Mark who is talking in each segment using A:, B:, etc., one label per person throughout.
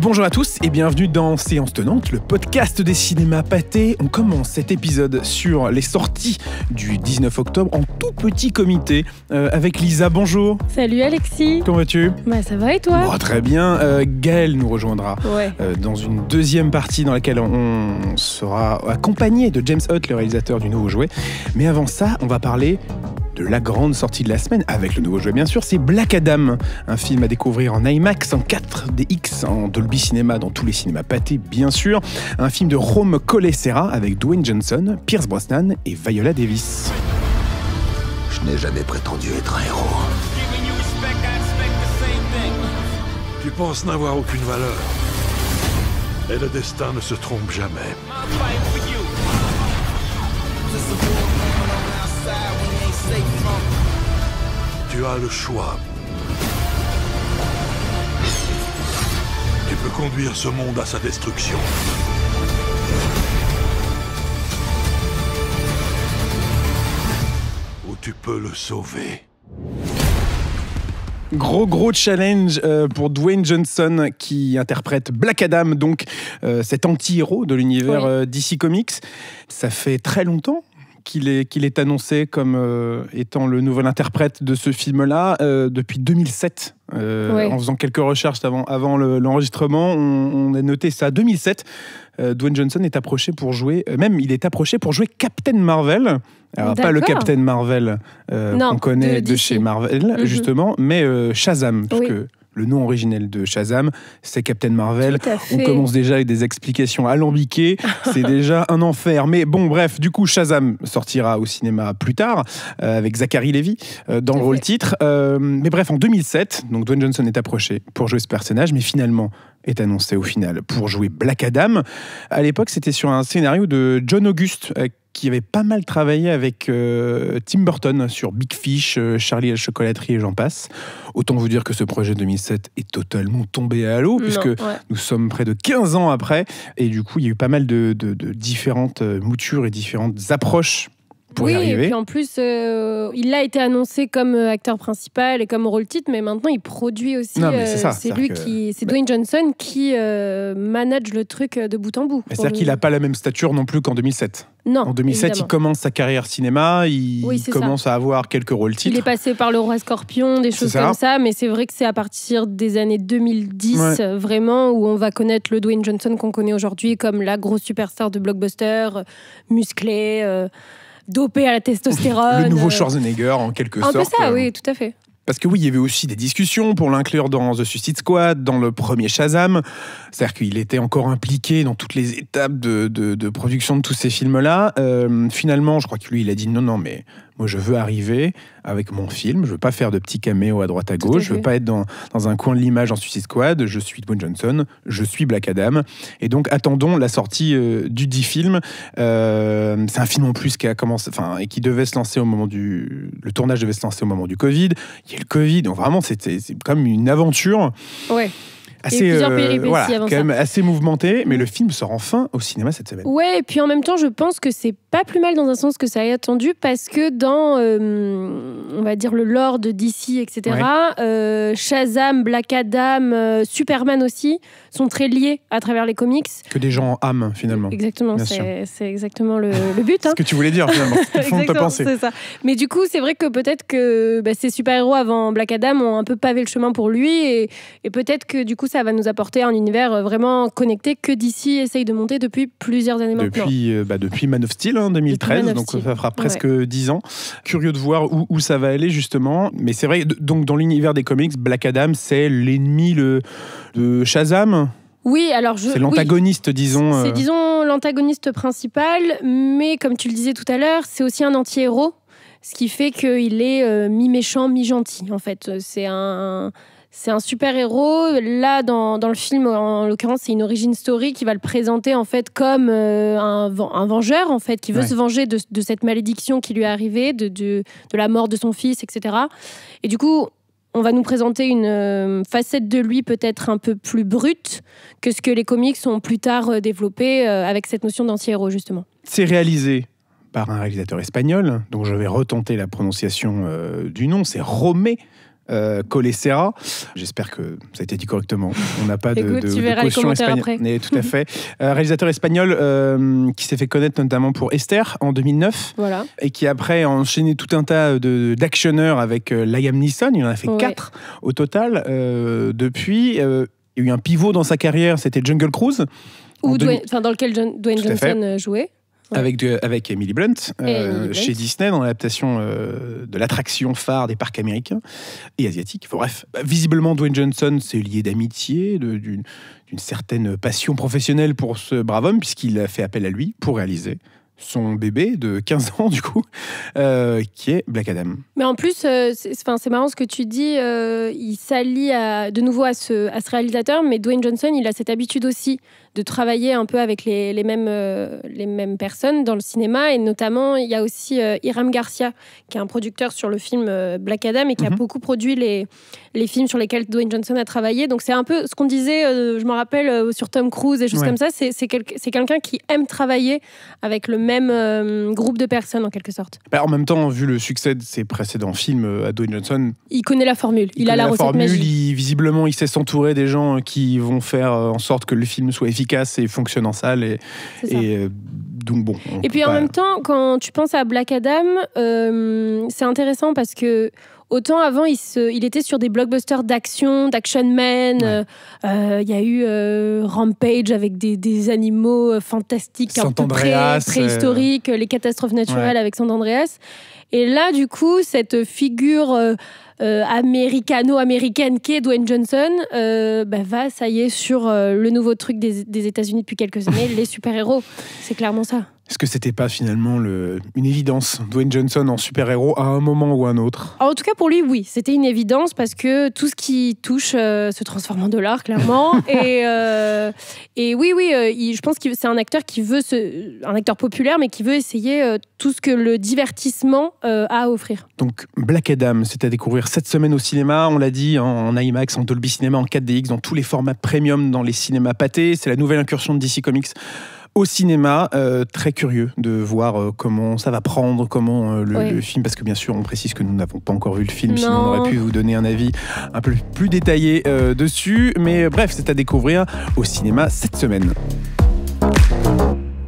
A: bonjour à tous et bienvenue dans Séance Tenante, le podcast des cinémas pâtés. On commence cet épisode sur les sorties du 19 octobre en tout petit comité euh, avec Lisa, bonjour.
B: Salut Alexis. Comment vas-tu Bah ça va et toi bah,
A: Très bien, euh, Gaëlle nous rejoindra euh, dans une deuxième partie dans laquelle on sera accompagné de James Hutt, le réalisateur du nouveau jouet. Mais avant ça, on va parler de la grande sortie de la semaine, avec le nouveau jeu bien sûr, c'est Black Adam, un film à découvrir en IMAX, en 4DX, en Dolby Cinema, dans tous les cinémas pâtés bien sûr, un film de Rome Colessera avec Dwayne Johnson, Pierce Brosnan et Viola Davis.
C: Je n'ai jamais prétendu être un héros. Tu penses n'avoir aucune valeur. Et le destin ne se trompe jamais. tu as le choix. Tu peux conduire ce monde à sa destruction. Ou tu peux le sauver.
A: Gros gros challenge euh, pour Dwayne Johnson qui interprète Black Adam, donc euh, cet anti-héros de l'univers euh, DC Comics. Ça fait très longtemps qu'il est, qu'il est annoncé comme euh, étant le nouvel interprète de ce film-là euh, depuis 2007. Euh, en faisant quelques recherches avant, avant l'enregistrement, on, a noté ça. 2007, Dwayne Johnson est approché pour jouer, même il est approché pour jouer Captain Marvel. pas le Captain Marvel qu'on connaît de, chez Marvel, mhm. justement, mais Shazam. Parce le nom originel de Shazam, c'est Captain Marvel. On commence déjà avec des explications alambiquées. c'est déjà un enfer. Mais bon, bref, du coup, Shazam sortira au cinéma plus tard euh, avec Zachary Levy euh, dans le rôle titre. Euh, mais bref, en 2007, donc Dwayne Johnson est approché pour jouer ce personnage, mais finalement est annoncé au final pour jouer Black Adam. À l'époque, c'était sur un scénario de John August avec qui avait pas mal travaillé avec euh, Tim Burton sur Big Fish, euh, Charlie et la chocolaterie et j'en passe. Autant vous dire que ce projet 2007 est totalement tombé à l'eau, puisque nous sommes près de 15 ans après. Et du coup, il y a eu pas mal de différentes euh, moutures et différentes approches oui, et puis en
B: plus, euh, il a été annoncé comme euh, acteur principal et comme rôle titre, mais maintenant il produit aussi. c'est euh, lui qui, c'est bah Dwayne Johnson qui manage le truc de bout en bout. C'est-à-dire qu'il n'a
A: pas la même stature non plus qu'en 2007. Non. En 2007, il commence sa carrière cinéma, il commence à avoir quelques rôles titres. Il
B: est passé par Le Roi Scorpion, des choses comme ça, mais c'est vrai que c'est à partir des années 2010 vraiment où on va connaître le Dwayne Johnson qu'on connaît aujourd'hui comme la grosse superstar de blockbuster, musclé dopé à la testostérone. le nouveau euh,
A: Schwarzenegger, en quelque sorte. Un peu ça, euh, oui, tout à fait. Parce que oui, il y avait aussi des discussions pour l'inclure dans The Suicide Squad, dans le premier Shazam. C'est-à-dire qu'il était encore impliqué dans toutes les étapes de, production de tous ces films-là. Euh, finalement, je crois que lui, il a dit non, non, mais moi, je veux arriver avec mon film. Je veux pas faire de petits caméos à droite à gauche. Je je veux pas être dans, un coin de l'image en Suicide Squad. Je suis Dwayne Johnson. Je suis Black Adam. Et donc, attendons la sortie euh, du dit film. Euh, c'est un film en plus qui a commencé, enfin, et qui devait se lancer au moment du. Le tournage devait se lancer au moment du Covid. Il y a le Covid. Donc, vraiment, c'était comme une aventure.
D: Ouais assez, euh, voilà, quand
A: même assez mouvementé, mais le film sort enfin au cinéma cette semaine.
B: Ouais, et puis en même temps, je pense que c'est pas plus mal dans un sens que ça a attendu, parce que dans, euh, on va dire, le lore de DC, etc., euh, Shazam, Black Adam, Superman aussi, sont très liés à travers les comics.
A: Que des gens âment, finalement. Exactement, c'est
B: exactement le, but. Hein. Ce que tu voulais dire, finalement, ce Ça. Mais du coup, c'est vrai que peut-être que bah, ces super-héros avant Black Adam ont un peu pavé le chemin pour lui, et, et peut-être que du coup, ça va nous apporter un univers euh, vraiment connecté que d'ici essaye de monter depuis plusieurs années maintenant.
A: Euh, bah depuis Man of Steel en hein, 2013, donc ça fera presque dix 10 ans. Curieux de voir où, ça va aller justement. Mais c'est vrai, donc dans l'univers des comics, Black Adam, c'est l'ennemi le, de Shazam
B: oui, alors je. C'est l'antagoniste,
A: disons. Euh. C'est,
B: disons, l'antagoniste principal, mais comme tu le disais tout à l'heure, c'est aussi un anti-héros, ce qui fait qu'il est mi-méchant, mi-gentil, en fait. C'est un, c'est un super héros. Là, dans, le film, en l'occurrence, c'est une origin story qui va le présenter en fait comme euh, un, vengeur en fait qui veut se venger de, cette malédiction qui lui est arrivée, de, la mort de son fils, etc. Et du coup, on va nous présenter une euh, facette de lui peut-être un peu plus brute que ce que les comics ont plus tard euh, développé avec cette notion d'anti-héros justement.
A: C'est réalisé par un réalisateur espagnol, dont je vais retenter la prononciation du nom. C'est Romé euh, J'espère que ça a été dit correctement. On n'a pas de, de, caution Tout à fait. Euh, réalisateur espagnol euh, qui s'est fait connaître notamment pour Esther en 2009. Voilà. Et qui après a enchaîné tout un tas d'actionneurs avec euh, Liam Neeson. Il en a fait quatre au total depuis. il y a eu un pivot dans sa carrière, c'était Jungle Cruise.
B: dans lequel Dwayne Johnson jouait.
A: Avec, avec euh, Emily Blunt, chez Disney, dans l'adaptation euh, de l'attraction phare des parcs américains et asiatiques. bref, bah, visiblement, Dwayne Johnson s'est lié d'amitié, d'une certaine passion professionnelle pour ce brave homme, puisqu'il a fait appel à lui pour réaliser son bébé de 15 ans, du coup, euh, qui est Black Adam.
B: Mais en plus, c'est marrant ce que tu dis, il s'allie de nouveau à ce, à ce réalisateur, mais Dwayne Johnson, il a cette habitude aussi de travailler un peu avec les, les mêmes, euh, les mêmes personnes dans le cinéma. Et notamment, il y a aussi euh, Iram Garcia, qui est un producteur sur le film euh, Black Adam et qui a mhm. beaucoup produit les, les films sur lesquels Dwayne Johnson a travaillé. Donc, c'est un peu ce qu'on disait, je m'en rappelle, sur Tom Cruise et choses comme ça. C'est quel, quelqu'un qui aime travailler avec le même groupe de personnes, en quelque sorte.
A: Bah, en même temps, vu le succès de ses précédents films à Dwayne Johnson.
B: Il connaît la formule. Il, a la, la formule.
A: visiblement, il sait s'entourer des gens qui vont faire en sorte que le film soit efficace et fonctionne en salle. Et, et euh, donc bon. Et puis en même
B: temps, quand tu penses à Black Adam, euh, c'est intéressant parce que Autant avant, il, était sur des blockbusters d'action, d'action man. Euh, euh, il y a eu euh, Rampage avec des, animaux fantastiques, un peu pré, préhistoriques, les catastrophes naturelles avec Sand Andreas. Et là, du coup, cette figure américano-américaine qu'est Dwayne Johnson, bah, va, ça y est, sur le nouveau truc des, des États-Unis depuis quelques années, les super-héros. C'est clairement ça.
A: Est-ce que c'était pas finalement le... une évidence, Dwayne Johnson en super-héros à un moment ou à un autre
B: En tout cas pour lui, oui, c'était une évidence parce que tout ce qui touche euh, se transforme en dollars, clairement. et, euh, et oui, oui, euh, je pense que c'est un acteur qui veut, un acteur populaire, mais qui veut essayer tout ce que le divertissement a à offrir.
A: Donc Black Adam, c'est à découvrir cette semaine au cinéma, on l'a dit, en IMAX, en Dolby Cinéma, en 4DX, dans tous les formats premium, dans les cinémas pâtés. C'est la nouvelle incursion de DC Comics au cinéma. Euh, très curieux de voir euh, comment ça va prendre, comment euh, le, film, parce que bien sûr, on précise que nous n'avons pas encore vu le film, sinon on aurait pu vous donner un avis un peu plus détaillé dessus. Mais bref, c'est à découvrir au cinéma cette semaine.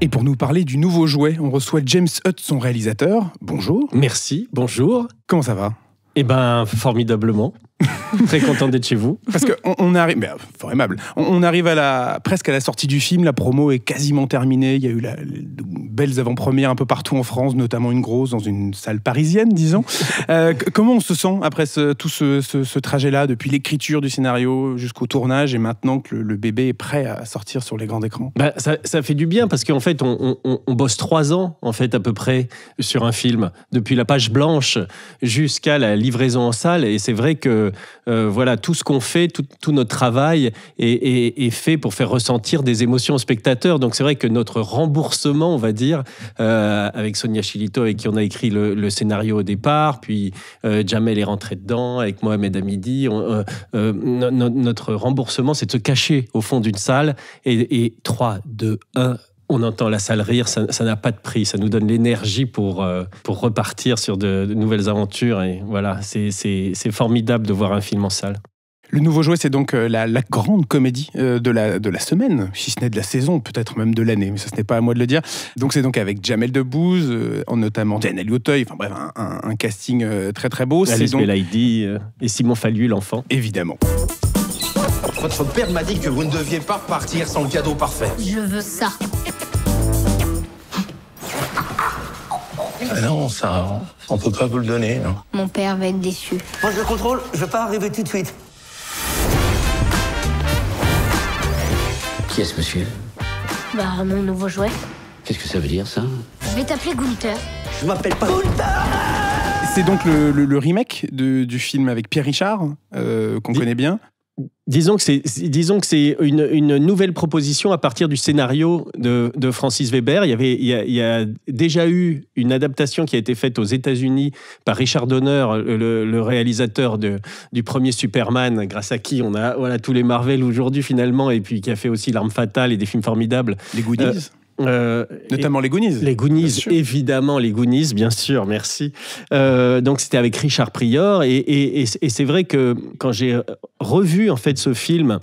A: Et pour nous parler du nouveau jouet, on reçoit James Hutt, son réalisateur. Bonjour. Merci, bonjour. Comment ça va eh ben, formidablement. Très content d'être chez vous. Parce qu'on on arrive, euh, aimable, on, arrive à la, presque à la sortie du film, la promo est quasiment terminée, il y a eu de belles avant-premières un peu partout en France, notamment une grosse dans une salle parisienne, disons. Euh, comment on se sent après tout ce, ce, trajet-là, depuis l'écriture du scénario jusqu'au tournage et maintenant que le, bébé est prêt à sortir sur les grands écrans
D: bah, ça, fait du bien parce qu'en fait, on, on, bosse trois ans, en fait, à peu près, sur un film, depuis la page blanche jusqu'à la livraison en salle, et c'est vrai que euh, voilà, tout ce qu'on fait, tout, notre travail est, fait pour faire ressentir des émotions aux spectateurs. Donc c'est vrai que notre remboursement, on va dire, euh, avec Sonia Chilito, avec qui on a écrit le, scénario au départ, puis euh, Jamel est rentré dedans, avec Mohamed Amidi euh, notre remboursement, c'est de se cacher au fond d'une salle et, et 3, 2, 1 on entend la salle rire, ça n'a pas de prix, ça nous donne l'énergie pour, euh, pour repartir sur de, nouvelles aventures. Et voilà, c'est formidable de voir un film en salle.
A: Le nouveau jouet, c'est donc euh, la, grande comédie euh, de la, de la semaine, si ce n'est de la saison, peut-être même de l'année, mais ça, ce n'est pas à moi de le dire. Donc, c'est donc avec Jamel Debbouze, en notamment Daniel Auteuil, enfin bref, un, casting très très beau. C'est donc...
D: et Simon Fallu,
A: l'enfant. Évidemment.
D: Votre père m'a dit que vous ne deviez pas partir
A: sans
C: le cadeau parfait.
B: Je veux ça.
C: Ah non, ça, on peut pas vous le donner, non. Mon père va être déçu. Moi, je le contrôle, je vais pas arriver tout de suite.
B: Qui est ce monsieur Bah, mon nouveau jouet. Qu'est-ce que ça veut dire, ça Je vais t'appeler Gunther.
A: Je m'appelle pas Gunther C'est donc le, remake du film avec Pierre
D: Richard, euh, qu'on connaît bien. Disons que c'est, disons que c'est une, nouvelle proposition à partir du scénario de, Francis Weber. Il y avait, il y, a, déjà eu une adaptation qui a été faite aux États-Unis par Richard Donner, le, réalisateur du premier Superman, grâce à qui on a voilà tous les Marvel aujourd'hui finalement, et puis qui a fait aussi L'Arme Fatale et des films formidables. Les Goodies. Euh, euh, mmh. Notamment les Goonies. Les Goonies, évidemment, les Goonies, bien sûr, merci. Euh, donc c'était avec Richard Prior, et, c'est vrai que quand j'ai revu en fait ce film,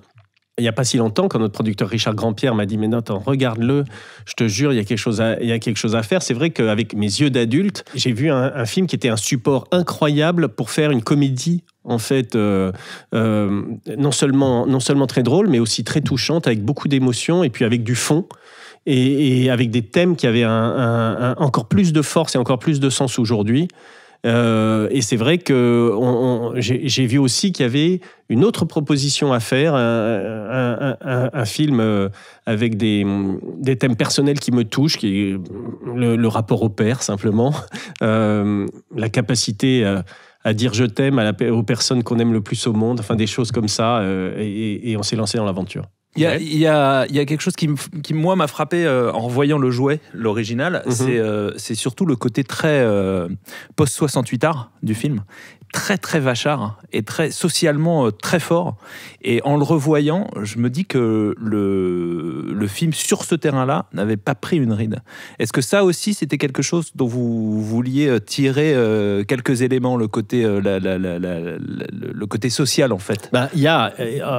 D: il n'y a pas si longtemps, quand notre producteur Richard Grandpierre m'a dit Mais non, attends, regarde-le, je te jure, il y a quelque chose à, il a quelque chose à faire. C'est vrai qu'avec mes yeux d'adulte, j'ai vu un, film qui était un support incroyable pour faire une comédie, en fait, euh, non, seulement, non seulement très drôle, mais aussi très touchante, avec beaucoup d'émotions et puis avec du fond et, avec des thèmes qui avaient un, encore plus de force et encore plus de sens aujourd'hui. Euh, et c'est vrai que j'ai vu aussi qu'il y avait une autre proposition à faire, un, film euh, avec des, thèmes personnels qui me touchent, qui est le, rapport au père simplement, euh, la capacité à, dire je t'aime aux personnes qu'on aime le plus au monde, enfin des choses comme ça, et on s'est lancé dans l'aventure.
C: Il y, a, quelque chose qui, moi, m'a frappé euh, en voyant le jouet, l'original. Mhm. Euh, c'est surtout le côté très euh, post-68 art du film très très vachard et très socialement euh, très fort. Et en le revoyant, je me dis que le, le film sur ce terrain-là n'avait pas pris une ride. Est-ce que ça aussi c'était quelque chose dont vous vouliez euh, tirer euh, quelques éléments, le côté, le côté social en fait bah, Il y a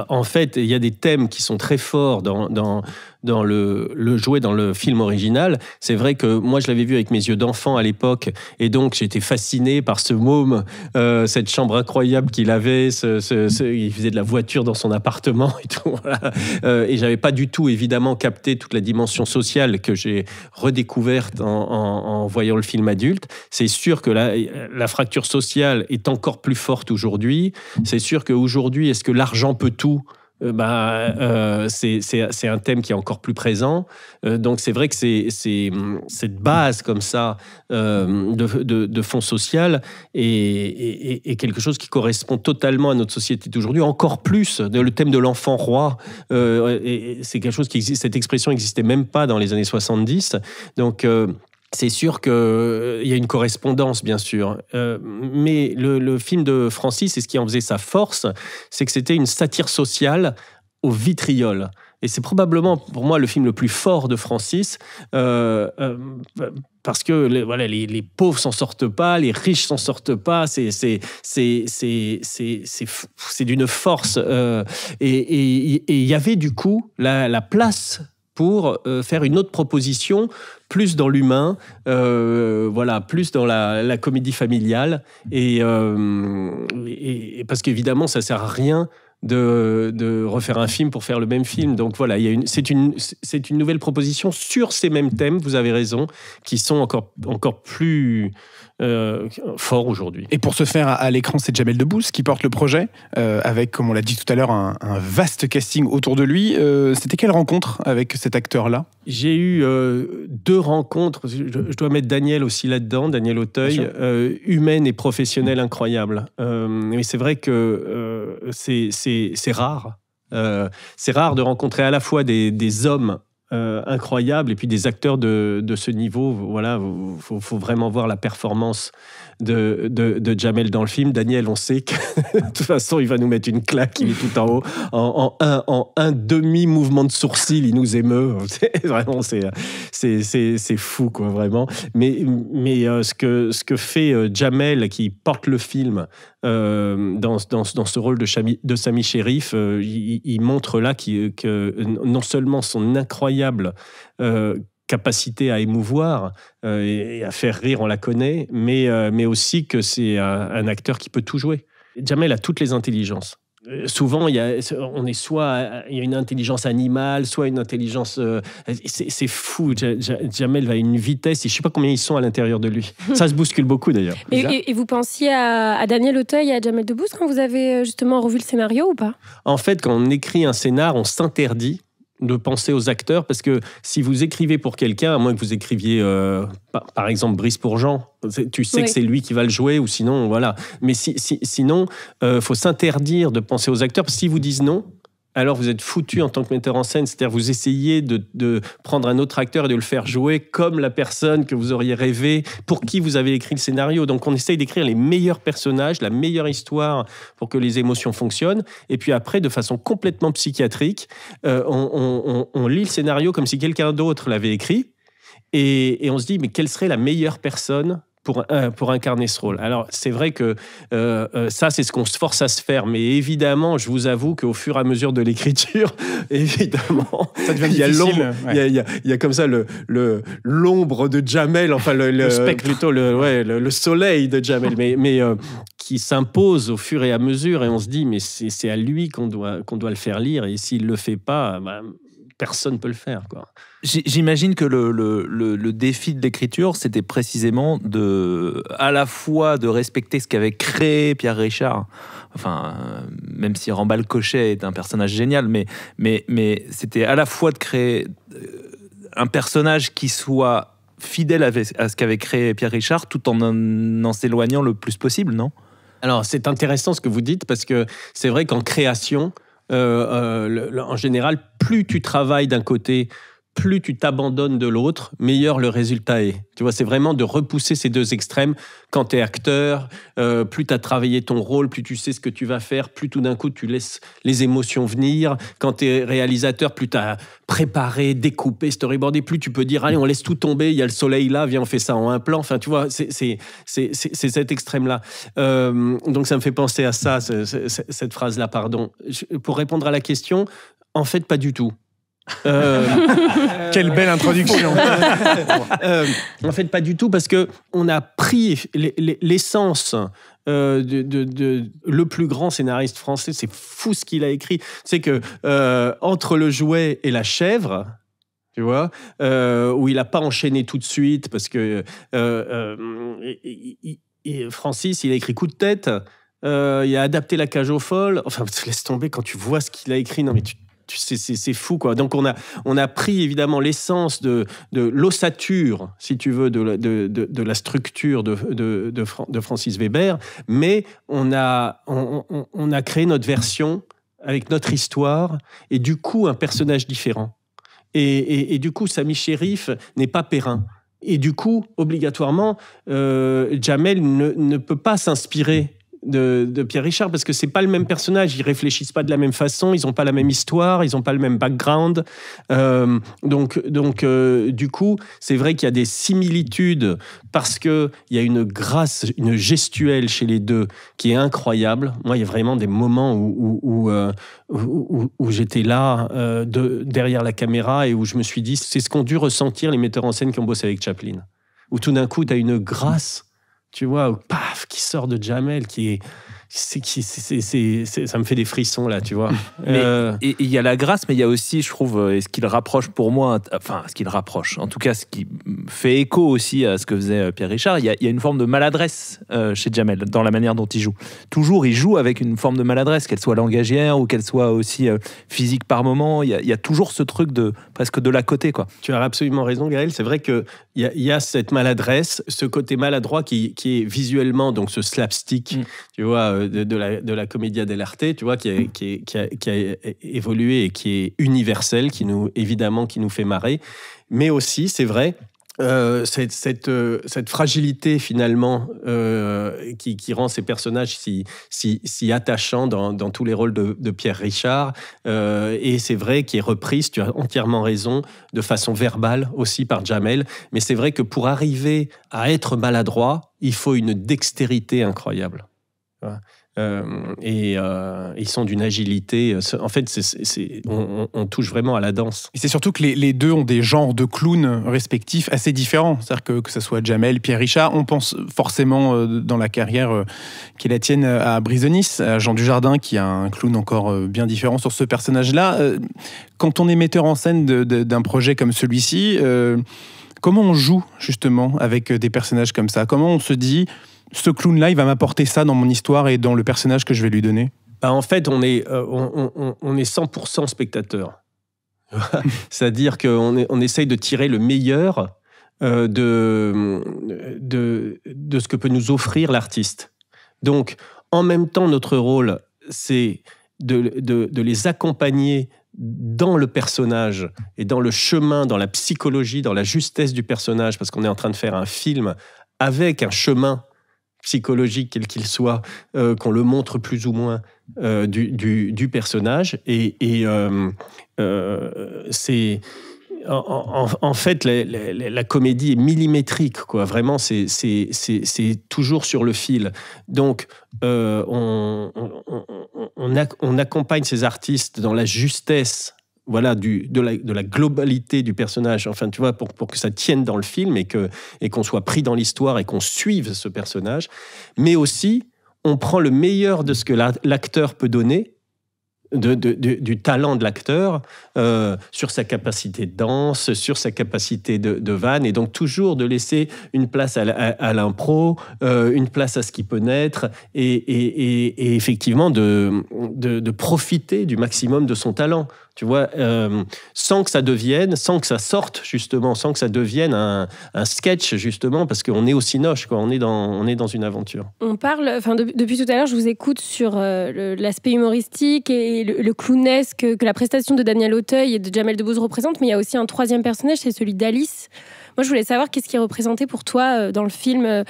C: en fait il y a des thèmes qui sont très forts dans, dans
D: dans le, jouet dans le film original. C'est vrai que moi, je l'avais vu avec mes yeux d'enfant à l'époque, et donc j'étais fasciné par ce môme, euh, cette chambre incroyable qu'il avait, il faisait de la voiture dans son appartement et tout. Voilà. Euh, et j'avais pas du tout, évidemment, capté toute la dimension sociale que j'ai redécouverte en, voyant le film adulte. C'est sûr que la, la fracture sociale est encore plus forte aujourd'hui. C'est sûr qu'aujourd'hui, est-ce que l'argent peut tout euh, bah, euh, c'est un thème qui est encore plus présent. Euh, donc c'est vrai que c'est cette base comme ça de, de, fonds social est, quelque chose qui correspond totalement à notre société d'aujourd'hui, encore plus. Le thème de l'enfant roi, c'est quelque chose qui existe, cette expression n'existait même pas dans les années 70. Donc c'est sûr qu'il euh, y a une correspondance, bien sûr. Euh, mais le, film de Francis, et ce qui en faisait sa force, c'est que c'était une satire sociale au vitriol. Et c'est probablement pour moi le film le plus fort de Francis, euh, parce que les, voilà, les, pauvres s'en sortent pas, les riches s'en sortent pas, c'est d'une force. et il y avait du coup la place pour euh, faire une autre proposition, plus dans l'humain, euh, voilà, plus dans la, comédie familiale. Euh, et, parce qu'évidemment, ça sert à rien de, refaire un film pour faire le même film. Donc voilà, c'est une, une nouvelle proposition sur ces mêmes thèmes, vous avez raison, qui sont encore, encore plus euh, fort aujourd'hui.
A: Et pour se faire, à l'écran, c'est Jamel Debbouze qui porte le projet, euh, avec, comme on l'a dit tout à l'heure, un, vaste casting autour de lui. Euh, c'était quelle rencontre avec cet acteur-là
D: J'ai eu deux rencontres, je, dois mettre Daniel aussi là-dedans, Daniel Auteuil, humaine et professionnelle incroyable. mais c'est vrai que c'est rare. c'est rare de rencontrer à la fois des hommes euh, incroyable, et puis des acteurs de, de ce niveau. Voilà, faut, faut, vraiment voir la performance de, de, de, Jamel dans le film. Daniel, on sait que de toute façon, il va nous mettre une claque. Il est tout en haut. En, un, en demi mouvement de sourcil, il nous émeut. vraiment, c'est fou, quoi, vraiment. Mais, mais euh, ce, que, ce que fait euh, Jamel, qui porte le film dans, dans, dans, ce rôle de, Chami, de Sami il, montre là que non seulement son incroyable euh, capacité à émouvoir euh, et, à faire rire, on la connaît, mais, euh, mais aussi que c'est un, acteur qui peut tout jouer. Jamel a toutes les intelligences. Souvent, il y a, on est soit il a une intelligence animale, soit une intelligence. c'est fou. Jamel va à une vitesse. je ne sais pas combien ils sont à l'intérieur de lui. Ça se bouscule beaucoup d'ailleurs. Et,
B: vous pensiez à, Daniel Auteuil et à Jamel Debbouze quand vous avez justement revu le scénario ou pas
D: En fait, quand on écrit un scénar, on s'interdit de penser aux acteurs parce que si vous écrivez pour quelqu'un, à moins que vous écriviez euh, par, exemple Brice pour Jean, tu sais que c'est lui qui va le jouer ou sinon voilà. Mais sinon, euh, faut s'interdire de penser aux acteurs parce vous disent non, alors vous êtes foutu en tant que metteur en scène. C'est-à-dire vous essayez de, prendre un autre acteur et de le faire jouer comme la personne que vous auriez rêvé, pour qui vous avez écrit le scénario. Donc on essaye d'écrire les meilleurs personnages, la meilleure histoire pour que les émotions fonctionnent. Et puis après, de façon complètement psychiatrique, euh, on, lit le scénario comme si quelqu'un d'autre l'avait écrit. et, on se dit, mais quelle serait la meilleure personne pour, pour incarner ce rôle. Alors, c'est vrai que euh, euh, ça, c'est ce qu'on se force à se faire, mais évidemment, je vous avoue qu'au fur et à mesure de l'écriture, évidemment, ça devient il y a l'ombre, il, y, a, comme ça le, l'ombre de Jamel, enfin le, le, plutôt le, soleil de Jamel, mais, mais euh, qui s'impose au fur et à mesure, et on se dit, mais c'est, à lui qu'on doit, qu'on doit le faire lire, et s'il le fait pas, bah, personne ne peut le faire. Quoi.
C: J'imagine que le, défi de l'écriture, c'était précisément de, à la fois de respecter ce qu'avait créé Pierre Richard, enfin, euh, même si Rambal Cochet est un personnage génial, mais, c'était à la fois de créer euh, un personnage qui soit fidèle à ce qu'avait créé Pierre Richard, tout en en, en s'éloignant le plus possible, non alors, c'est intéressant ce que vous dites parce
D: que c'est vrai qu'en création, euh, euh, en général, plus tu travailles d'un côté plus tu t'abandonnes de l'autre, meilleur le résultat est. Tu vois, c'est vraiment de repousser ces deux extrêmes. Quand tu es acteur, euh, plus tu as travaillé ton rôle, plus tu sais ce que tu vas faire, plus tout d'un coup tu laisses les émotions venir. Quand tu es réalisateur, plus tu as préparé, découpé, storyboardé, plus tu peux dire allez, on laisse tout tomber, il y a le soleil là, viens, on fait ça en un plan. Enfin, tu vois, c'est cet extrême-là. Euh, donc ça me fait penser à ça, cette phrase-là, pardon. pour répondre à la question, en fait, pas du tout. Euh, quelle belle euh, introduction. Euh, en fait, pas du tout, parce que on a pris l'essence. de, le plus grand scénariste français, c'est fou ce qu'il a écrit. C'est que entre le jouet et la chèvre, tu vois, où il a pas enchaîné tout de suite parce que Francis, il a écrit coup de tête. il a adapté la cage aux folles. Enfin, laisse tomber quand tu vois ce qu'il a écrit. Non, mais tu c'est fou quoi. Donc on a on a pris évidemment l'essence de, l'ossature, si tu veux, de la, de, la structure de, de, Francis Weber, mais on a on, a créé notre version avec notre histoire et du coup un personnage différent. Et, du coup, Sami Shérif n'est pas Perrin. Et du coup, obligatoirement, euh, Jamel ne, ne peut pas s'inspirer de, Pierre Richard parce que c'est pas le même personnage. Ils réfléchissent pas de la même façon, ils ont pas la même histoire, ils ont pas le même background. Euh, donc, donc euh, du coup, c'est vrai qu'il y a des similitudes parce qu'il y a une grâce, une gestuelle chez les deux qui est incroyable. Moi, il y a vraiment des moments où, où, euh, j'étais là derrière la caméra et où je me suis dit, c'est ce qu'ont dû ressentir les metteurs en scène qui ont bossé avec Chaplin où tout d'un coup, tu as une grâce tu vois, paf, qui sort de Jamel, qui est. C'est, ça me fait des frissons là, tu vois. Mais,
C: euh, Et il y a la grâce, mais il y a aussi, je trouve, euh, ce qu'il rapproche pour moi, enfin, ce qu'il rapproche, en tout cas, ce qui fait écho aussi à ce que faisait euh, Pierre Richard, il y a, y a, une forme de maladresse chez Jamel dans la manière dont il joue. Toujours, il joue avec une forme de maladresse, qu'elle soit langagière ou qu'elle soit aussi physique par moment. Il y, y, a toujours ce truc de presque de la côté, quoi. Tu as absolument raison, Gaël. C'est vrai que il y, a cette maladresse, ce côté
D: maladroit qui, est visuellement donc ce slapstick, mm. tu vois, euh, de, la, de la comédia dell'arte, tu vois, mm. qui, a, qui, a, évolué et qui est universel, qui nous évidemment qui nous fait marrer, mais aussi c'est vrai euh, euh, cette, fragilité finalement euh, qui, rend ces personnages si, attachants dans, tous les rôles de, Pierre Richard. et c'est vrai qu'il est reprise, tu as entièrement raison, de façon verbale aussi par Jamel. Mais c'est vrai que pour arriver à être maladroit, il faut une dextérité incroyable. Euh, et euh, ils sont d'une agilité. Euh, en fait, on, touche vraiment à la danse. c'est
A: surtout que les, deux ont des genres de clowns respectifs assez différents. C'est-à-dire que que ce soit Jamel, Pierre Richard, on pense forcément dans la carrière qui est la tienne à Brisonis, à Jean Dujardin, qui a un clown encore bien différent sur ce personnage-là. Quand on est metteur en scène d'un projet comme celui-ci, comment on joue justement avec des personnages comme ça Comment on se dit ce clown-là, il va m'apporter ça dans mon histoire et dans le personnage que je vais lui donner
D: bah, En fait, on est, euh, on, est 100% spectateur. C'est-à-dire qu'on on essaye de tirer le meilleur euh, de, de, de ce que peut nous offrir l'artiste. Donc, en même temps, notre rôle, c'est de, de, de, les accompagner dans le personnage et dans le chemin, dans la psychologie, dans la justesse du personnage, parce qu'on est en train de faire un film avec un chemin psychologique, quel qu'il soit, euh, qu'on le montre plus ou moins euh, du, personnage. Et, euh, c'est. En, fait, la, comédie est millimétrique, quoi. Vraiment, c'est toujours sur le fil. Donc, on, on, accompagne ces artistes dans la justesse voilà de, la, globalité du personnage. Enfin, tu vois, pour, que ça tienne dans le film et que qu'on soit pris dans l'histoire et qu'on suive ce personnage. Mais aussi, on prend le meilleur de ce que l'acteur peut donner. du, talent de l'acteur euh, sur sa capacité de danse, sur sa capacité de, vanne, et donc toujours de laisser une place à, l'impro, euh, une place à ce qui peut naître, et, effectivement de, de profiter du maximum de son talent tu vois, euh, sans que ça devienne, sans que ça sorte justement, sans que ça devienne un, un sketch justement, parce qu'on est au cinoche, quoi, on est dans, on est dans une aventure.
B: On parle, enfin depuis tout à l'heure, je vous écoute sur euh, l'aspect humoristique et le, clownesque que, la prestation de Daniel Auteuil et de Jamel Debbouze représente, mais il y a aussi un troisième personnage, c'est celui d'Alice. Moi, je voulais savoir qu'est-ce qui est représenté pour toi euh, dans le film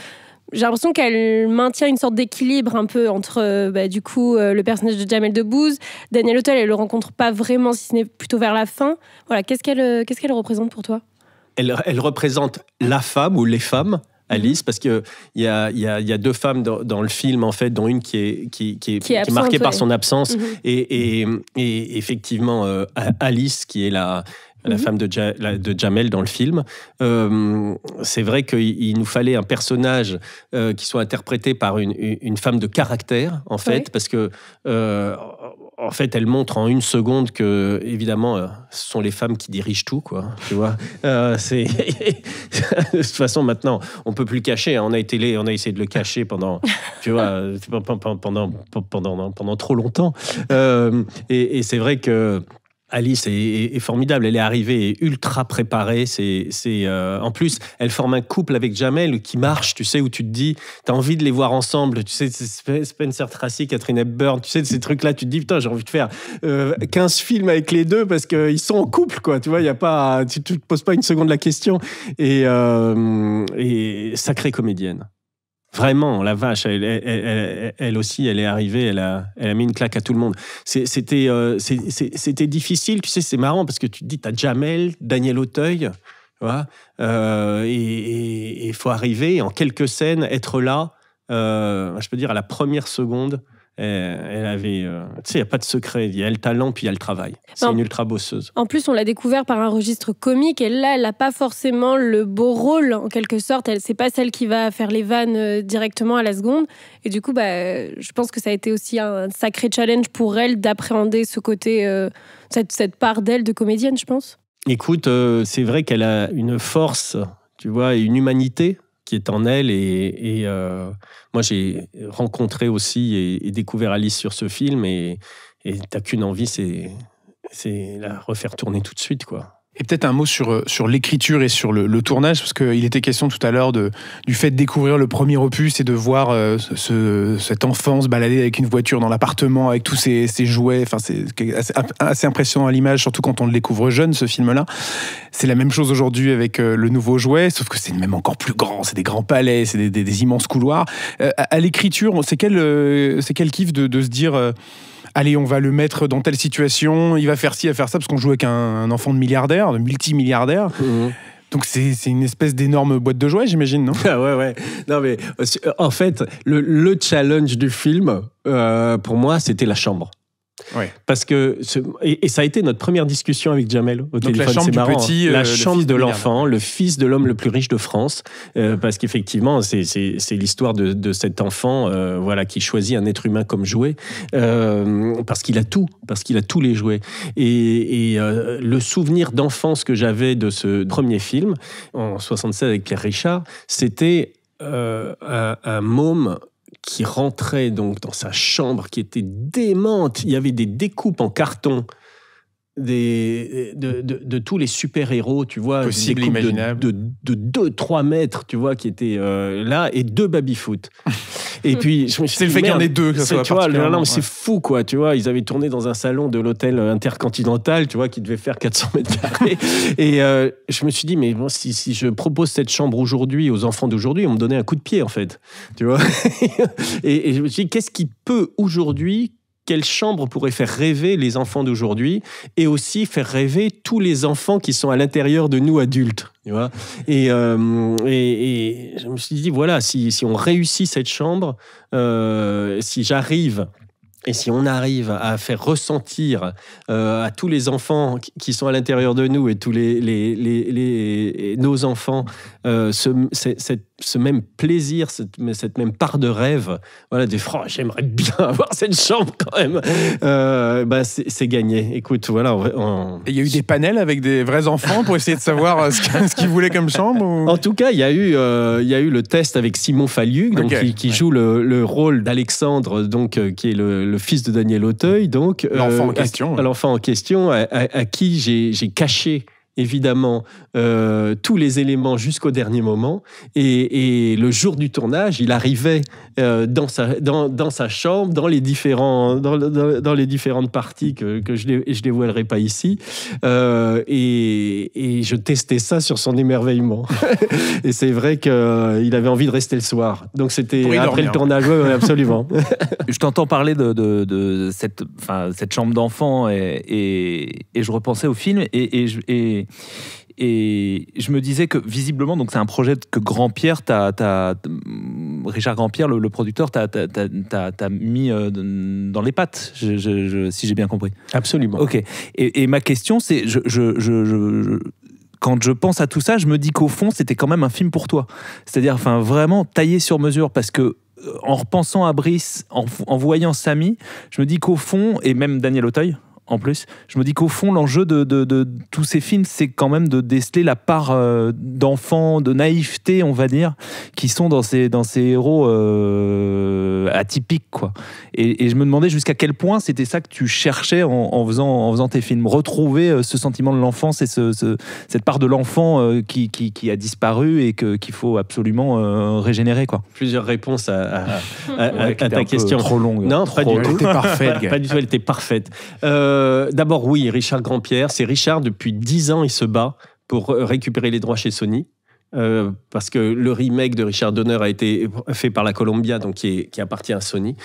B: j'ai l'impression qu'elle maintient une sorte d'équilibre un peu entre euh, bah, du coup euh, le personnage de Jamel Debbouze, Daniel Hotel, elle le rencontre pas vraiment si ce n'est plutôt vers la fin. Voilà, qu'est-ce qu'elle euh, qu'est-ce qu'elle représente pour toi
D: elle, représente la femme ou les femmes. Alice, parce qu'il y a, y, a, deux femmes dans, le film, en fait, dont une qui est, qui, est, qui marquée par son absence, mm-hmm. et, effectivement Alice, qui est la, la mhm. femme de, Jamel dans le film. Euh, c'est vrai qu'il nous fallait un personnage euh, qui soit interprété par une, femme de caractère, en fait, parce que. Euh, en fait, elle montre en une seconde que, évidemment, ce sont les femmes qui dirigent tout, quoi. Tu vois, de toute façon maintenant, on peut plus le cacher. Hein. On a été, on a essayé de le cacher pendant, tu vois, pendant pendant pendant pendant trop longtemps. et, et c'est vrai que Alice est, formidable, elle est arrivée ultra préparée. C'est, euh, en plus, elle forme un couple avec Jamel qui marche, tu sais, où tu te dis, t'as envie de les voir ensemble. Tu sais, Spencer Tracy, Catherine Hepburn, tu sais, ces trucs-là, tu te dis, putain, j'ai envie de faire 15 euh, films avec les deux parce qu'ils sont en couple, quoi. Tu vois, y a pas, tu, te poses pas une seconde la question. Et, euh, et sacrée comédienne. Vraiment, la vache, elle, aussi, elle est arrivée, elle a, elle a mis une claque à tout le monde. C'était euh, c'était difficile, tu sais, c'est marrant parce que tu te dis, t'as Jamel, Daniel Auteuil, voilà, euh, et il faut arriver en quelques scènes, être là, euh, je peux dire, à la première seconde euh, elle avait. Euh, tu sais, il n'y a pas de secret. Il y a le talent, puis il y a le travail. C'est une ultra bosseuse.
B: En plus, on l'a découvert par un registre comique. Et là, elle n'a pas forcément le beau rôle, en quelque sorte. Elle c'est pas celle qui va faire les vannes euh, directement à la seconde. Et du coup, bah, je pense que ça a été aussi un sacré challenge pour elle d'appréhender ce côté, cette, cette, part d'elle de comédienne, je pense.
D: Écoute, c'est vrai qu'elle a une force, tu vois, et une humanité qui est en elle. Et, euh, moi, j'ai rencontré aussi et, découvert Alice sur ce film. Et t'as qu'une envie, c'est la refaire tourner tout de suite, quoi. Et
A: peut-être un mot sur, euh, sur l'écriture et sur le, tournage, parce qu'il était question tout à l'heure du fait de découvrir le premier opus et de voir euh, cette enfance balader avec une voiture dans l'appartement, avec tous ses, jouets. Enfin, c'est assez, impressionnant à l'image, surtout quand on le découvre jeune, ce film-là. C'est la même chose aujourd'hui avec euh, le nouveau jouet, sauf que c'est même encore plus grand. C'est des grands palais, c'est des, immenses couloirs. à, l'écriture, c'est quel, quel kiff de, de se dire allez, on va le mettre dans telle situation, il va faire ci, il va faire ça, parce qu'on joue avec un, enfant de milliardaire, de multimilliardaire. Mhm. Donc c'est une espèce d'énorme boîte de jouets, j'imagine, non Ah ouais, ouais.
D: Non, mais euh, en fait, le, challenge du film, euh, pour moi, c'était la chambre. Parce que et, ça a été notre première discussion avec Jamel au téléphone. Hein. Euh, la chambre petit, la chambre de l'enfant, le fils de l'homme le plus riche de France, euh, parce qu'effectivement c'est l'histoire de, cet enfant, euh, voilà, qui choisit un être humain comme jouet, parce qu'il a tout, parce qu'il a tous les jouets. Et, le souvenir d'enfance que j'avais de ce premier film en 76 avec Pierre Richard, c'était un, un môme qui rentrait donc dans sa chambre qui était démente. Il y avait des découpes en carton des, de, tous les super-héros, tu vois. Des De 2-3 mètres, tu vois, qui étaient euh, là, et deux baby-foot. Et puis, C'est le fait qu'il y en ait deux, ça soit non, mais c'est fou, quoi. Tu vois, ils avaient tourné dans un salon de l'hôtel intercontinental, tu vois, qui devait faire 400 mètres carrés. Et euh, je me suis dit, mais bon, si, je propose cette chambre aujourd'hui aux enfants d'aujourd'hui, on me donnait un coup de pied, en fait. Tu vois et, et je me suis dit, qu'est-ce qui peut aujourd'hui quelle chambre pourrait faire rêver les enfants d'aujourd'hui et aussi faire rêver tous les enfants qui sont à l'intérieur de nous adultes. Euh, et, je me suis dit, voilà, si, on réussit cette chambre, euh, si j'arrive et si on arrive à faire ressentir euh, à tous les enfants qui sont à l'intérieur de nous et tous les, les, nos enfants euh, ce, même plaisir, cette, cette, même part de rêve, voilà, des francs, oh, j'aimerais bien avoir cette chambre quand même, euh, bah c'est gagné. Écoute, voilà. Il y a eu des panels avec des vrais enfants pour essayer de savoir ce qu'ils voulaient comme chambre En tout cas, il y, a eu, il y a eu le test avec Simon Fallu, donc, qui, joue le, rôle d'Alexandre, donc qui est le fils de Daniel Auteuil, donc. L'enfant en euh, question. l'enfant en question, à qui j'ai caché évidemment euh, tous les éléments jusqu'au dernier moment. Et, le jour du tournage, il arrivait euh, dans, sa, dans, dans, sa chambre, dans les, différents, dans, les différentes parties que, que je ne dévoilerai pas ici. Euh, et, et, je testais ça sur son émerveillement. et c'est vrai qu'il avait envie de rester le soir. Donc c'était après le tournage, absolument.
C: je t'entends parler de, de, cette, cette chambre d'enfant et, et, je repensais au film et, et et, je me disais que visiblement, donc c'est un projet que Grand-Pierre, Richard Grand-Pierre, le, producteur, t'a mis euh, dans les pattes, je, si j'ai bien compris. Absolument. Ok. Et, ma question, c'est, je, quand je pense à tout ça, je me dis qu'au fond, c'était quand même un film pour toi. C'est-à-dire, enfin, vraiment taillé sur mesure, parce que euh, en repensant à Brice, en, en voyant Samy, je me dis qu'au fond, et même Daniel Auteuil, en plus. Je me dis qu'au fond, l'enjeu de, tous ces films, c'est quand même de déceler la part euh, d'enfants de naïveté, on va dire, qui sont dans ces, dans ces héros euh, atypiques. Quoi. Et, je me demandais jusqu'à quel point c'était ça que tu cherchais en, faisant, en faisant tes films, retrouver euh, ce sentiment de l'enfance et ce, cette part de l'enfant qui, qui, a disparu et qu'il faut absolument régénérer. Quoi.
D: Plusieurs réponses à, à, ta question. Trop longue. Non, pas, du tout. Parfaite, pas du tout. Elle était parfaite. Euh, euh, d'abord, oui, Richard Grandpierre. C'est Richard, depuis 10 ans, il se bat pour euh, récupérer les droits chez Sony. Euh, parce que le remake de Richard Donner a été fait par la Columbia, donc qui, appartient à Sony.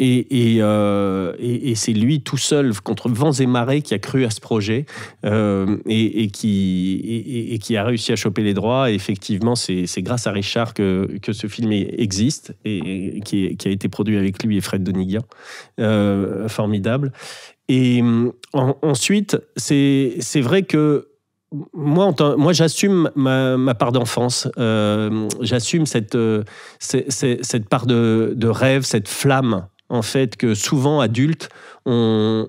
D: et, c'est lui tout seul, contre vents et marées, qui a cru à ce projet et, qui, qui a réussi à choper les droits. Et effectivement, c'est grâce à Richard que, ce film existe et, qui, a été produit avec lui et Fred Donigan. formidable. Et hum, ensuite, c'est vrai que moi, moi j'assume ma, ma, part d'enfance, euh, j'assume cette, euh, cette, part de, de, rêve, cette flamme, en fait, que souvent, adultes, on,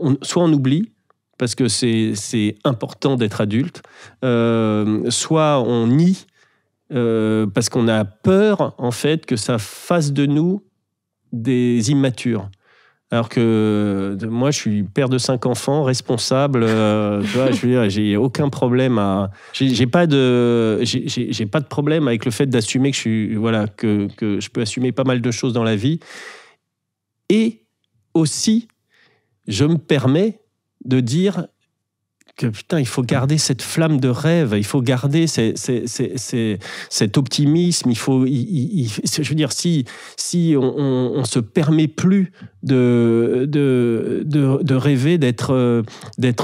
D: on, soit on oublie, parce que c'est important d'être adulte, euh, soit on nie, parce qu'on a peur, en fait, que ça fasse de nous des immatures. Alors que moi, je suis père de cinq enfants, responsable. Euh, tu vois, je veux dire, j'ai aucun problème à. J'ai pas de. J'ai pas de problème avec le fait d'assumer que je suis. Voilà, que, que, je peux assumer pas mal de choses dans la vie. Et aussi, je me permets de dire que putain, il faut garder cette flamme de rêve, il faut garder cet optimisme. Il faut, je veux dire, si, si on, on, se permet plus de, de, rêver, d'être, euh,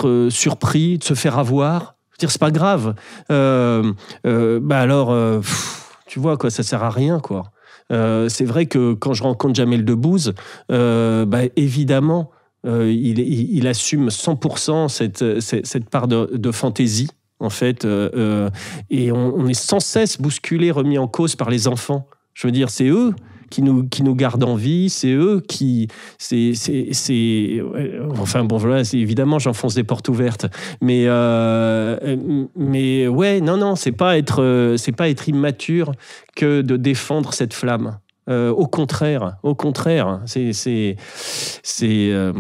D: euh, surpris, de se faire avoir, je veux dire, c'est pas grave. Euh, bah alors, tu vois, quoi, ça sert à rien, quoi. c'est vrai que quand je rencontre Jamel Debbouze, bah évidemment, euh, il, assume 100% cette, cette, part de, fantaisie en fait, euh, euh, et on, est sans cesse bousculé, remis en cause par les enfants. Je veux dire, c'est eux qui nous, qui nous gardent en vie, c'est eux qui... C'est, c'est, c'est, enfin bon, voilà, évidemment, j'enfonce des portes ouvertes. Mais, mais ouais, non, non, c'est pas, être, c'est pas être immature que de défendre cette flamme. Euh, au contraire, au contraire, c'est c'est c'est euh,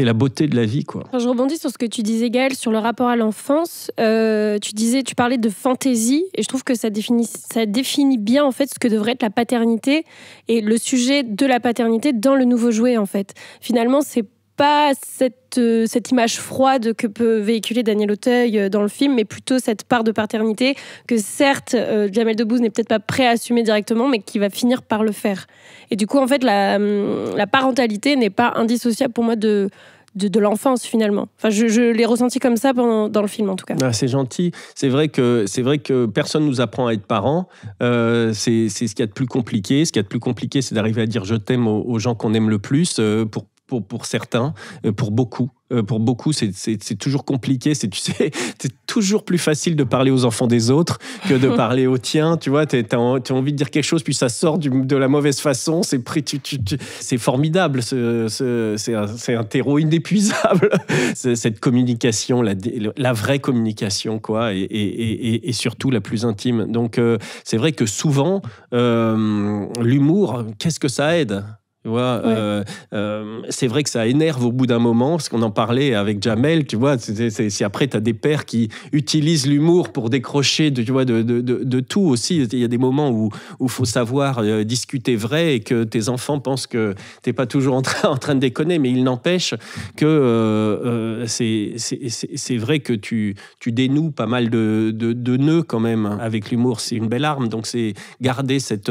D: la beauté de la vie, quoi.
B: je rebondis sur ce que tu disais, Gaël, sur le rapport à l'enfance. Euh, tu disais, tu parlais de fantaisie, et je trouve que ça définit, ça définit bien en fait ce que devrait être la paternité et le sujet de la paternité dans le nouveau jouet, en fait. Finalement, c'est pas cette, euh, cette image froide que peut véhiculer Daniel Auteuil euh, dans le film, mais plutôt cette part de paternité que certes, euh, Jamel Debbouze n'est peut-être pas prêt à assumer directement, mais qui va finir par le faire. Et du coup, en fait, la, hum, parentalité n'est pas indissociable pour moi de, de, l'enfance finalement. Enfin, je, je l'ai ressenti comme ça dans le film
D: en tout cas. Ah, c'est gentil. C'est vrai que c'est vrai que personne nous apprend à être parents. c'est ce qui y a de plus compliqué. Ce qu'il y a de plus compliqué, c'est d'arriver à dire je t'aime aux, gens qu'on aime le plus pour pour, certains, euh, pour beaucoup. Euh, pour beaucoup, c'est toujours compliqué. C'est tu sais, toujours plus facile de parler aux enfants des autres que de parler aux tiens. Tu vois, tu as, envie de dire quelque chose, puis ça sort de la mauvaise façon. C'est formidable. C'est un, un, terreau inépuisable, cette communication, la, la vraie communication, quoi, et, surtout la plus intime. Donc, euh, c'est vrai que souvent, l'humour, qu'est-ce que ça aide vois, euh, euh, c'est vrai que ça énerve au bout d'un moment, parce qu'on en parlait avec Jamel, tu vois, si après tu as des pères qui utilisent l'humour pour décrocher de, tu vois, de, de, de, tout aussi, il y a des moments où il faut savoir euh, discuter vrai et que tes enfants pensent que t'es pas toujours en, train en train de déconner, mais il n'empêche que c'est vrai que tu, tu dénoues pas mal de, de nœuds quand même avec l'humour, c'est une belle arme, donc c'est garder cette,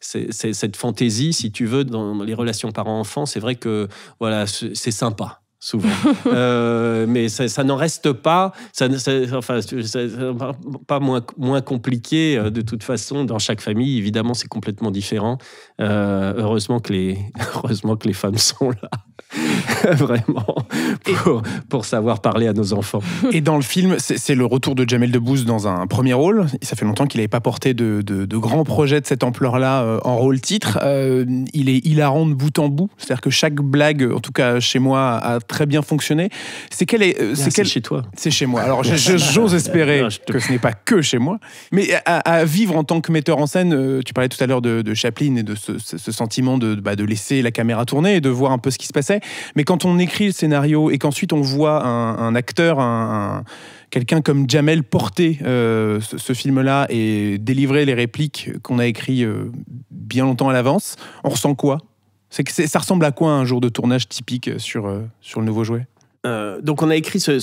D: cette, cette, fantaisie, si tu veux, dans les relations parents-enfants, c'est vrai que voilà, c'est sympa souvent. Euh, mais ça, n'en reste pas, ça, enfin, pas moins, moins compliqué euh, de toute façon. Dans chaque famille, évidemment, c'est complètement différent. Euh, heureusement, que les, heureusement que les femmes sont là, vraiment, pour, savoir parler à nos enfants. Et dans le film,
A: c'est le retour de Jamel Debbouze dans un premier rôle. Ça fait longtemps qu'il n'avait pas porté de, de, de grands projets de cette ampleur-là en rôle-titre. il est hilarant de bout en bout, c'est-à-dire que chaque blague, en tout cas chez moi, a très bien fonctionné. C'est quel est, euh, ah, c'est chez toi. C'est chez moi. Alors j'ose espérer que ce n'est pas que chez moi, mais à, vivre en tant que metteur en scène, euh, tu parlais tout à l'heure de, Chaplin et de ce, sentiment bah, de, laisser la caméra tourner et de voir un peu ce qui se passait. Mais quand on écrit le scénario et qu'ensuite on voit un, acteur, un, quelqu'un comme Jamel porter euh, ce, film-là et délivrer les répliques qu'on a écrites bien longtemps à l'avance, on ressent quoi ça ressemble à quoi un jour de tournage
D: typique euh, sur, euh, sur le nouveau jouet euh, donc on a écrit ce,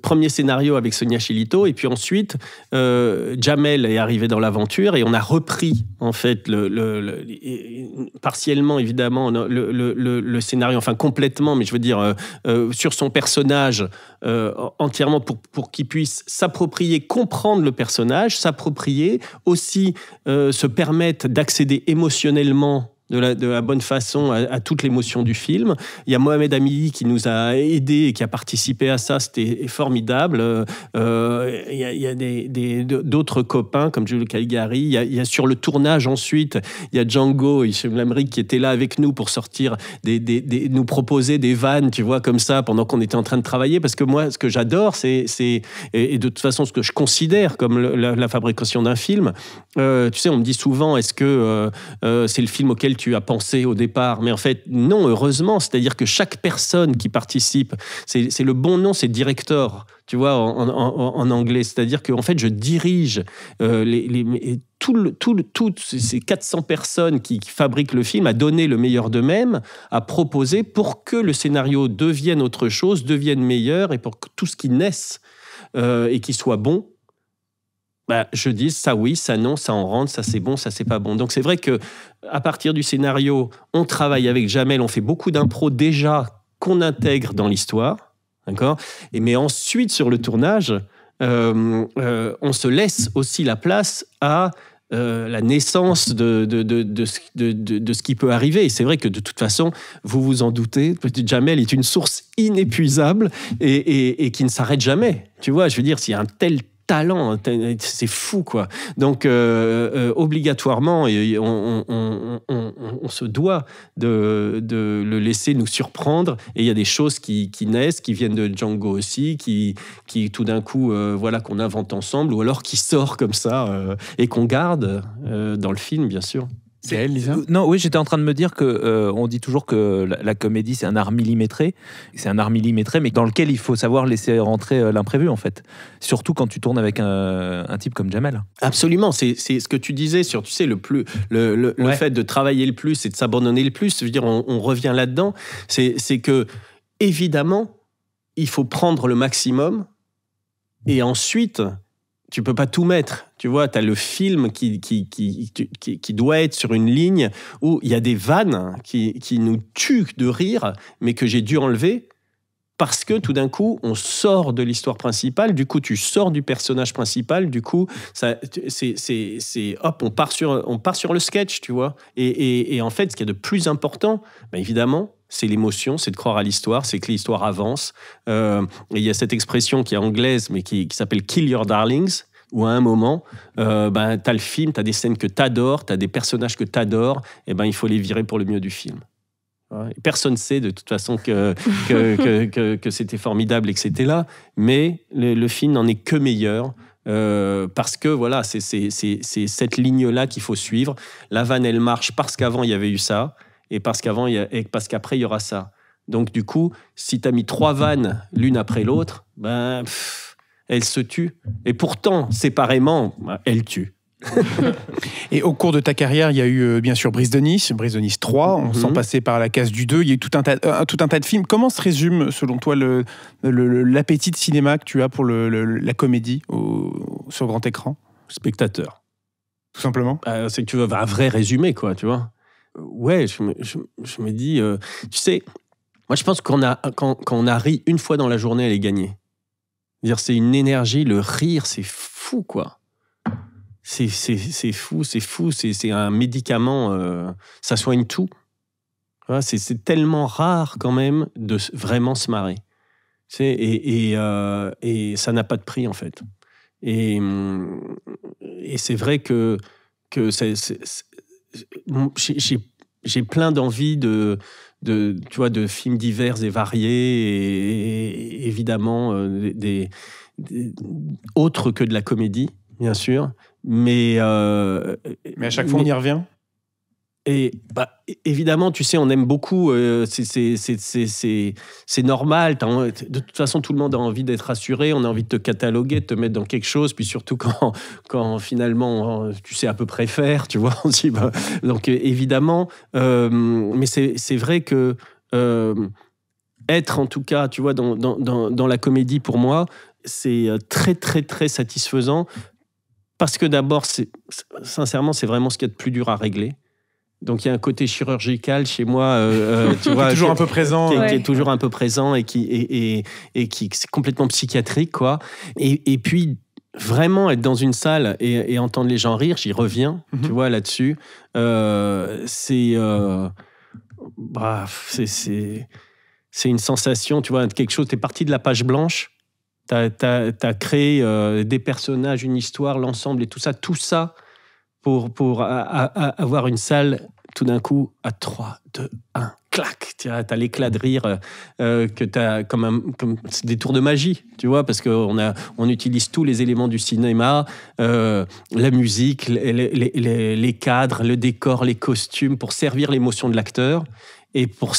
D: premier scénario avec Sonia Chilito et puis ensuite Jamel est arrivé dans l'aventure et on a repris en fait le, partiellement évidemment le, scénario enfin complètement mais je veux dire sur son personnage entièrement pour, pour qu'il puisse s'approprier comprendre le personnage s'approprier aussi se permettre d'accéder émotionnellement de la, bonne façon à, toute l'émotion du film. Il y a Mohamed Amili qui nous a aidés et qui a participé à ça, c'était formidable. Euh, il y a, des, d'autres copains comme Jules Calgary. Il y, a, sur le tournage ensuite, il y a Django et Lamrique qui étaient là avec nous pour sortir, des, nous proposer des vannes, tu vois, comme ça, pendant qu'on était en train de travailler. Parce que moi, ce que j'adore, c'est, c'est et, de toute façon, ce que je considère comme la, fabrication d'un film, euh, tu sais, on me dit souvent, est-ce que euh, c'est le film auquel tu tu as pensé au départ. Mais en fait, non, heureusement, c'est-à-dire que chaque personne qui participe, c'est le bon nom, c'est directeur, tu vois, en, anglais. C'est-à-dire en fait, je dirige euh, les, tout le, tout toutes ces 400 personnes qui, fabriquent le film à donner le meilleur d'eux-mêmes, à proposer pour que le scénario devienne autre chose, devienne meilleur et pour que tout ce qui naisse euh, et qui soit bon, bah, je dis ça oui, ça non, ça en rentre, ça c'est bon, ça c'est pas bon. Donc c'est vrai que à partir du scénario, on travaille avec Jamel, on fait beaucoup d'impro déjà qu'on intègre dans l'histoire, d'accord Et mais ensuite sur le tournage, euh, euh, on se laisse aussi la place à euh, la naissance de, de, de, de, ce qui peut arriver. Et c'est vrai que de toute façon, vous vous en doutez, Jamel est une source inépuisable et, et, et qui ne s'arrête jamais. Tu vois, je veux dire, s'il y a un tel talent. Hein, c'est fou, quoi. Donc, euh, euh, obligatoirement, on, se doit de, le laisser nous surprendre. Et il y a des choses qui, naissent, qui viennent de Django aussi, qui, qui tout d'un coup, euh, voilà, qu'on invente ensemble, ou alors qui sort comme ça et qu'on garde dans
C: le film, bien sûr. Euh, non, oui, j'étais en train de me dire que euh, on dit toujours que la, comédie c'est un art millimétré, c'est un art millimétré, mais dans lequel il faut savoir laisser rentrer euh, l'imprévu en fait. Surtout quand tu tournes avec un, type comme Jamel.
D: Absolument, c'est ce que tu disais sur, tu sais, le plus, le, le, fait de travailler le plus et de s'abandonner le plus. Je veux dire, on, on revient là-dedans. C'est que évidemment, il faut prendre le maximum et ensuite tu peux pas tout mettre. Tu vois, tu as le film qui qui, doit être sur une ligne où il y a des vannes qui, nous tuent de rire, mais que j'ai dû enlever parce que tout d'un coup, on sort de l'histoire principale, du coup, tu sors du personnage principal, du coup, ça, c'est, hop, on part, sur, on part sur le sketch, tu vois. Et, en fait, ce qui est de plus important, bah, évidemment, c'est l'émotion, c'est de croire à l'histoire, c'est que l'histoire avance. Euh, et il y a cette expression qui est anglaise, mais qui, s'appelle Kill Your Darlings, où à un moment, euh, ben, tu as le film, tu as des scènes que tu adores, tu as des personnages que tu adores, et ben, il faut les virer pour le mieux du film. Hein? personne ne sait de toute façon que, que, c'était formidable et que c'était là, mais le, film n'en est que meilleur. Euh, parce que voilà, c'est cette ligne-là qu'il faut suivre. La vanne, elle marche parce qu'avant, il y avait eu ça et parce qu'avant parce qu'après il y aura ça. Donc du coup, si tu as mis trois vannes l'une après l'autre, ben elle elles se tue Et pourtant, séparément, ben, elle tue et au
A: cours de ta carrière, il y a eu euh, bien sûr Brise de Nice, Brise de Nice 3, on mhm. s'en
D: passait par la case du 2, il y a eu tout un, tas,
A: euh, tout un tas de films. Comment se résume, selon toi, l'appétit de cinéma que tu as pour la
D: comédie sur grand écran Spectateur. Tout simplement ah, C'est que tu veux un vrai résumé, quoi, tu vois ouais, je me, dis, euh, tu sais, moi je pense qu'on a, quand, ri une fois dans la journée, elle est gagnée. c'est une énergie, le rire, c'est fou, quoi. C'est, fou, c'est fou, c'est, un médicament, euh, ça soigne tout. c'est, tellement rare quand même de vraiment se marrer. Euh, et, ça n'a pas de prix, en fait. Et, hum, c'est vrai que, c'est, j'ai plein d'envie de, de, tu de films divers et variés, et, évidemment euh, des, autres que de la comédie, bien sûr. Mais, euh, mais à chaque fois, on y revient et bah, évidemment, tu sais, on aime beaucoup, euh, c'est normal. De toute façon, tout le monde a envie d'être rassuré, on a envie de te cataloguer, de te mettre dans quelque chose, puis surtout quand, quand finalement euh, tu sais à peu près faire, tu vois. On dit, bah, donc euh, évidemment, mais c'est vrai que être en tout cas, tu vois, dans, dans la comédie pour moi, c'est très, très, très satisfaisant parce que d'abord, sincèrement, c'est vraiment ce qu'il y a de plus dur à régler. Donc il y a un côté chirurgical chez moi, euh, euh, tu vois, qui est toujours un peu présent, et qui est toujours un peu présent et qui et, complètement psychiatrique quoi. Et, puis vraiment être dans une salle et, entendre les gens rire, j'y reviens, mhm. tu vois là-dessus. Euh, bah, c'est c'est c'est une sensation, tu vois, quelque chose. tu es parti de la page blanche. Tu as, créé des personnages, une histoire, l'ensemble et tout ça, tout ça pour, pour avoir une salle tout d'un coup, à 3, 2, 1, clac, tu as, l'éclat de rire euh, euh, que tu as comme, des tours de magie, tu vois, parce qu'on on utilise tous les éléments du cinéma, euh, la musique, les, cadres, le décor, les costumes, pour servir l'émotion de l'acteur et pour,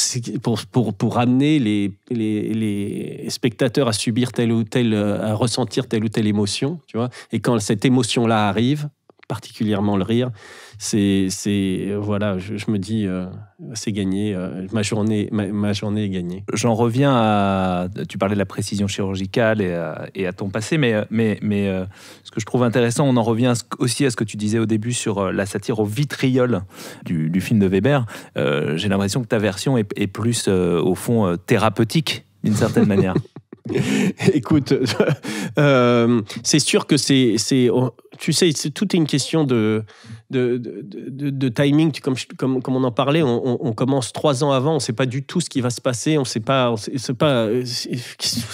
D: pour, amener les, spectateurs à subir telle ou telle, à ressentir telle ou telle émotion, tu vois. Et quand cette émotion-là arrive, particulièrement le rire, c'est, euh, voilà, je, me dis, euh, c'est gagné, euh, ma, journée, ma,
C: journée est gagnée. J'en reviens à, tu parlais de la précision chirurgicale et à, ton passé, mais, mais, ce que je trouve intéressant, on en revient aussi à ce que tu disais au début sur la satire au vitriol du, film de Weber. j'ai l'impression que ta version est plus, au fond, thérapeutique d'une certaine manière.
D: Écoute, euh, c'est sûr que c'est, tu sais, c'est tout est une question de, timing. Comme, on en parlait, on, commence trois ans avant, on ne sait pas du tout ce qui va se passer, on ne sait pas,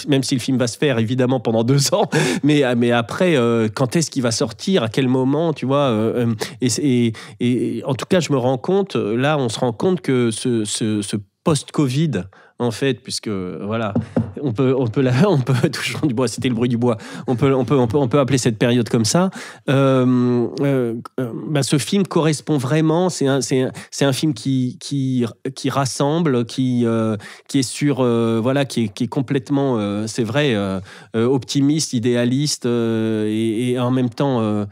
D: même si le film va se faire évidemment pendant deux ans, mais, mais après, euh, quand est-ce qu'il va sortir, à quel moment, tu vois. Euh, et, en tout cas, je me rends compte, là, on se rend compte que ce post-Covid, en fait, puisque voilà, on peut, on peut, la, on peut toujours du bois. C'était le bruit du bois. On peut, on peut, on peut, on peut appeler cette période comme ça. Euh, euh, euh, bah, ce film correspond vraiment. C'est un, c'est un, film qui, qui, qui rassemble, qui, qui est sur, voilà, qui est, qui est complètement, c'est vrai, optimiste, idéaliste et, en même temps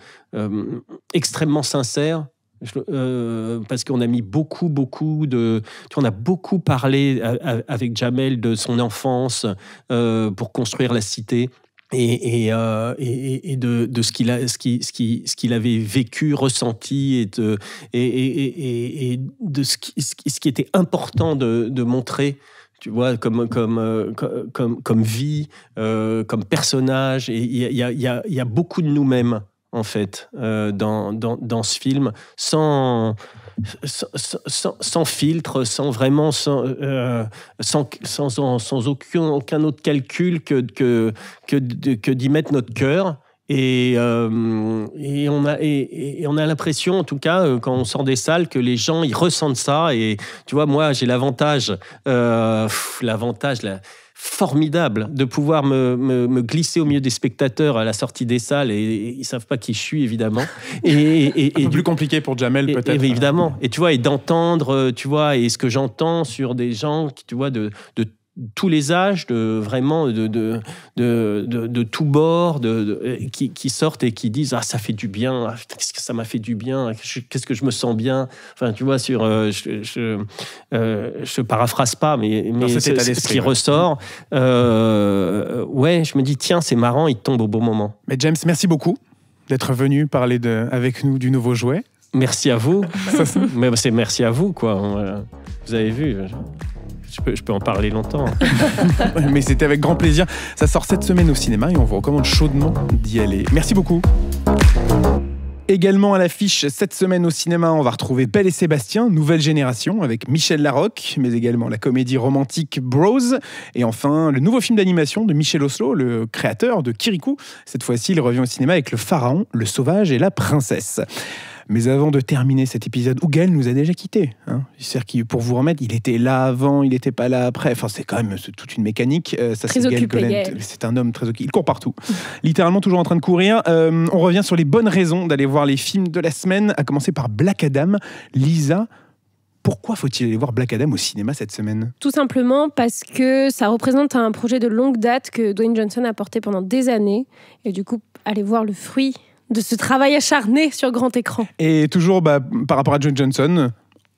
D: extrêmement sincère. Euh, parce qu'on a mis beaucoup, beaucoup de. on a beaucoup parlé avec Jamel de son enfance euh, pour construire la cité. Et, euh, de, ce qu'il ce qui, ce avait vécu, ressenti, et de, et, de ce qui, ce qui était important de, montrer tu vois, comme, comme, comme, comme vie, comme personnage. il y a, beaucoup de nous-mêmes en fait, euh, dans, dans, dans, ce film, sans, sans, filtre, sans vraiment, euh, sans, sans, sans, aucun, aucun autre calcul que, que, que, d'y mettre notre cœur. Et, euh, et, on a, et, on a l'impression, en tout cas, quand on sort des salles, que les gens ils ressentent ça. Et tu vois, moi, j'ai l'avantage, l'avantage, la, formidable de pouvoir me, glisser au milieu des spectateurs à la sortie des salles et, ils savent pas qui je suis évidemment et, plus compliqué pour Jamel peut-être évidemment et tu vois et d'entendre euh, tu vois et ce que j'entends sur des gens qui tu vois de, de tous les âges, de, vraiment de, de, de, de tous bords, de, qui, qui, sortent et qui disent Ah, ça fait du bien, ah, qu'est-ce que ça m'a fait du bien, qu'est-ce que je me sens bien. Enfin, tu vois, sur, euh, je, euh, je, paraphrase pas, mais, mais ce, qui ressort, euh, ouais, je me dis Tiens, c'est marrant, il tombe au bon moment.
A: Mais James, merci beaucoup d'être venu parler de, avec nous
D: du nouveau jouet. Merci à vous. mais c'est merci à vous, quoi. Vous avez vu. Je peux, en
A: parler longtemps. Mais c'était avec grand plaisir. Ça sort cette semaine au cinéma et on vous recommande chaudement d'y aller. Merci beaucoup. Également à l'affiche cette semaine au cinéma, on va retrouver Belle et Sébastien, Nouvelle Génération, avec Michel Larocque, mais également la comédie romantique Bros. Et enfin, le nouveau film d'animation de Michel Oslo, le créateur de Kirikou. Cette fois-ci, il revient au cinéma avec Le Pharaon, Le Sauvage et la Princesse. Mais avant de terminer cet épisode, où nous a déjà quittés. Hein. C'est-à-dire pour vous remettre, il était là avant, il n'était pas là après. Enfin, c'est quand même toute une mécanique. Euh, ça, très occupé, C'est un homme très occupé. Il court partout. Littéralement, toujours en train de courir. Euh, on revient sur les bonnes raisons d'aller voir les films de la semaine, à commencer par Black Adam. Lisa, pourquoi faut-il aller voir Black Adam au cinéma cette semaine
B: Tout simplement parce que ça représente un projet de longue date que Dwayne Johnson a porté pendant des années. Et du coup, aller voir le fruit de ce travail acharné sur grand écran.
A: Et toujours bah, par rapport à John Johnson,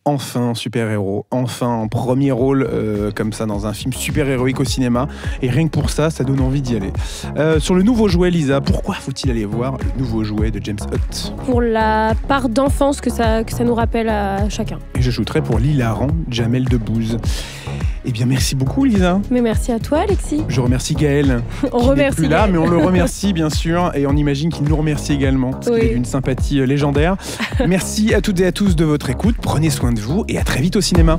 A: enfin super-héros, enfin premier rôle euh, comme ça dans un film super-héroïque au cinéma. Et rien que pour ça, ça donne envie d'y aller. Euh, sur le nouveau jouet, Lisa, pourquoi faut-il aller voir le nouveau jouet de James Hutt
B: Pour la part d'enfance que ça, que ça nous rappelle à chacun.
A: Et je pour l'hilarant Jamel Debbouze. Eh bien, merci beaucoup, Lisa.
B: Mais merci à toi, Alexis.
A: Je remercie Gaël.
B: on remercie. Plus là, mais on le remercie,
A: bien sûr, et on imagine qu'il nous remercie également, parce d'une sympathie euh, légendaire. merci à toutes et à tous de votre écoute. Prenez soin de vous et à très vite au cinéma.